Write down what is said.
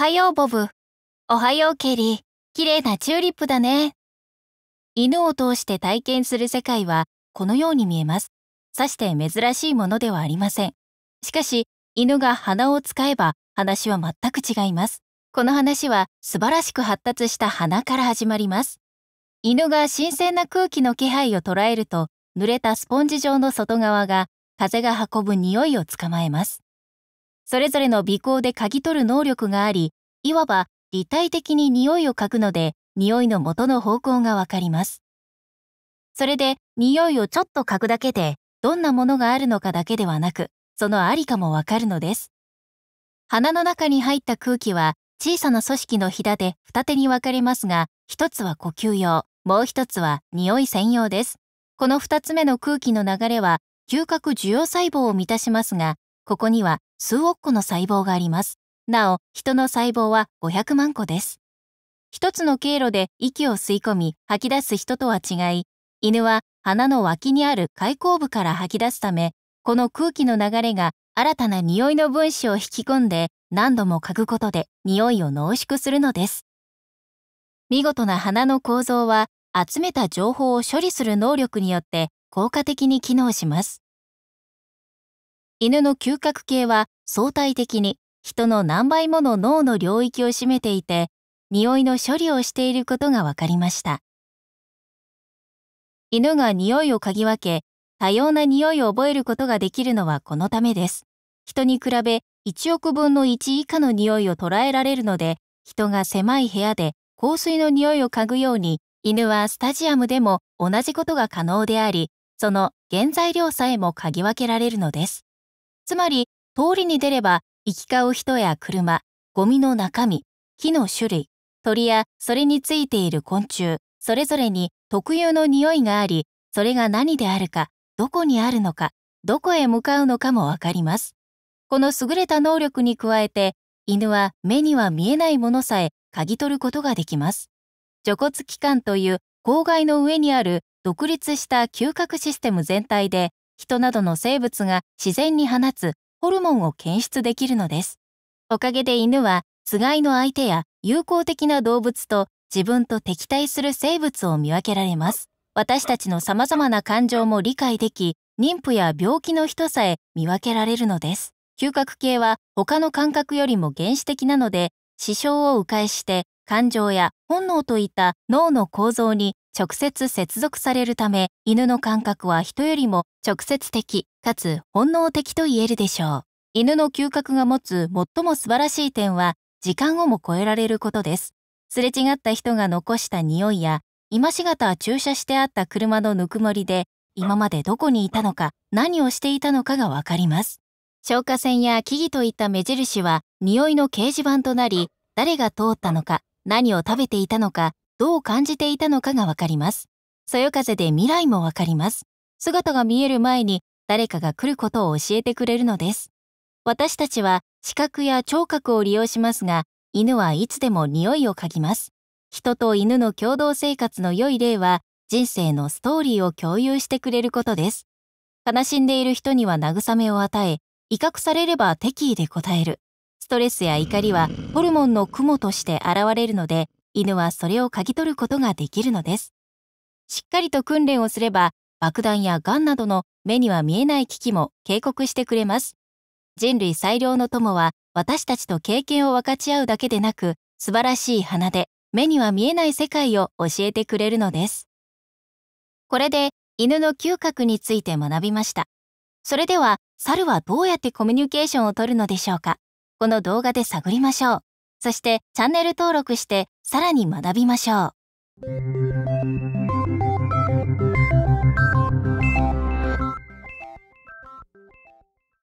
はようボブ。おはようケリー。綺麗なチューリップだね。犬を通して体験する世界はこのように見えます。さして珍しいものではありません。しかし、犬が鼻を使えば話は全く違います。この話は素晴らしく発達した鼻から始まります。犬が新鮮な空気の気配を捉えると、濡れたスポンジ状の外側が風が運ぶ匂いをつかまえます。それぞれの鼻孔で嗅ぎ取る能力があり、いわば立体的に匂いを嗅ぐので、匂いの元の方向がわかります。それで、匂いをちょっと嗅ぐだけで、どんなものがあるのかだけではなく、そのありかもわかるのです。鼻の中に入った空気は、小さな組織のひだで二手に分かれますが、一つは呼吸用、もう一つは匂い専用です。この二つ目の空気の流れは、嗅覚受容細胞を満たしますが、ここには数億個の細胞があります。なお、人の細胞は500万個です。一つの経路で息を吸い込み吐き出す人とは違い、犬は鼻の脇にある開口部から吐き出すため、この空気の流れが新たな匂いの分子を引き込んで何度も嗅ぐことで匂いを濃縮するのです。見事な鼻の構造は集めた情報を処理する能力によって効果的に機能します。犬の嗅覚系は相対的に人の何倍もの脳の領域を占めていて、匂いの処理をしていることが分かりました。犬が匂いを嗅ぎ分け、多様な匂いを覚えることができるのはこのためです。人に比べ1億分の1以下の匂いを捉えられるので、人が狭い部屋で香水の匂いを嗅ぐように、犬はスタジアムでも同じことが可能であり、その原材料さえも嗅ぎ分けられるのです。つまり、通りに出れば、行き交う人や車、ゴミの中身、木の種類、鳥やそれについている昆虫、それぞれに特有の匂いがあり、それが何であるか、どこにあるのか、どこへ向かうのかもわかります。この優れた能力に加えて、犬は目には見えないものさえ嗅ぎ取ることができます。除骨機関という郊外の上にある独立した嗅覚システム全体で人などの生物が自然に放つホルモンを検出できるのです。おかげで犬は、つがいの相手や友好的な動物と自分と敵対する生物を見分けられます。私たちの様々な感情も理解でき、妊婦や病気の人さえ見分けられるのです。嗅覚系は他の感覚よりも原始的なので、視床を迂回して感情や本能といった脳の構造に直接接続されるため、犬の感覚は人よりも直接的、かつ本能的と言えるでしょう。犬の嗅覚が持つ最も素晴らしい点は、時間をも超えられることです。すれ違った人が残した匂いや、今しがた駐車してあった車のぬくもりで、今までどこにいたのか、何をしていたのかがわかります。消火栓や木々といった目印は、匂いの掲示板となり、誰が通ったのか、何を食べていたのか、どう感じていたのかがわかります。そよ風で未来もわかります。姿が見える前に誰かが来ることを教えてくれるのです。私たちは視覚や聴覚を利用しますが、犬はいつでも匂いを嗅ぎます。人と犬の共同生活の良い例は、人生のストーリーを共有してくれることです。悲しんでいる人には慰めを与え、威嚇されれば敵意で応える。ストレスや怒りはホルモンの雲として現れるので、犬はそれを嗅ぎ取ることができるのです。しっかりと訓練をすれば、爆弾やガンなどの目には見えない危機も警告してくれます。人類最良の友は、私たちと経験を分かち合うだけでなく、素晴らしい鼻で、目には見えない世界を教えてくれるのです。これで、犬の嗅覚について学びました。それでは、猿はどうやってコミュニケーションをとるのでしょうかこの動画で探りましょう。そしてチャンネル登録してさらに学びましょう。